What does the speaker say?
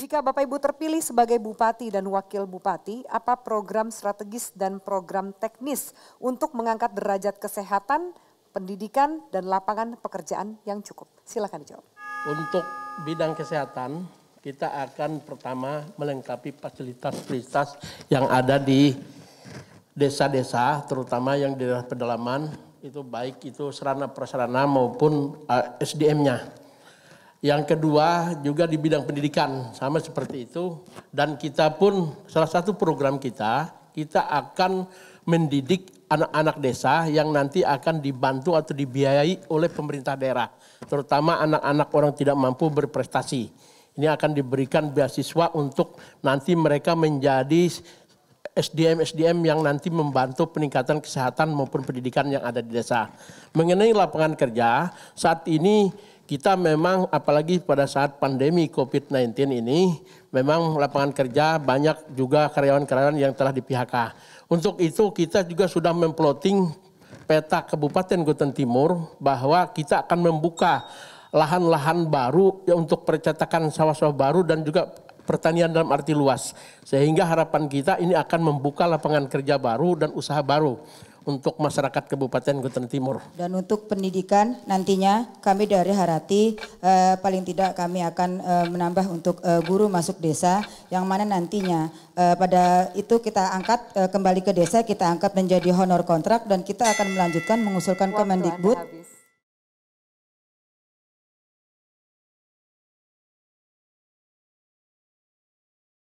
Jika Bapak Ibu terpilih sebagai bupati dan wakil bupati, apa program strategis dan program teknis untuk mengangkat derajat kesehatan, pendidikan, dan lapangan pekerjaan yang cukup? Silakan dijawab. Untuk bidang kesehatan, kita akan pertama melengkapi fasilitas-fasilitas yang ada di desa-desa, terutama yang di daerah pedalaman, itu baik itu sarana prasarana maupun eh, SDM-nya yang kedua juga di bidang pendidikan sama seperti itu dan kita pun salah satu program kita kita akan mendidik anak-anak desa yang nanti akan dibantu atau dibiayai oleh pemerintah daerah, terutama anak-anak orang tidak mampu berprestasi. Ini akan diberikan beasiswa untuk nanti mereka menjadi SDM-SDM yang nanti membantu peningkatan kesehatan maupun pendidikan yang ada di desa. Mengenai lapangan kerja, saat ini kita memang apalagi pada saat pandemi COVID-19 ini memang lapangan kerja banyak juga karyawan-karyawan yang telah di PHK. Untuk itu kita juga sudah memploting peta Kabupaten Goten Timur bahwa kita akan membuka lahan-lahan baru ya untuk percetakan sawah-sawah baru dan juga pertanian dalam arti luas. Sehingga harapan kita ini akan membuka lapangan kerja baru dan usaha baru untuk masyarakat Kabupaten Kutai Timur. Dan untuk pendidikan nantinya kami dari Harati eh, paling tidak kami akan eh, menambah untuk eh, guru masuk desa yang mana nantinya eh, pada itu kita angkat eh, kembali ke desa kita angkat menjadi honor kontrak dan kita akan melanjutkan mengusulkan Kemendikbud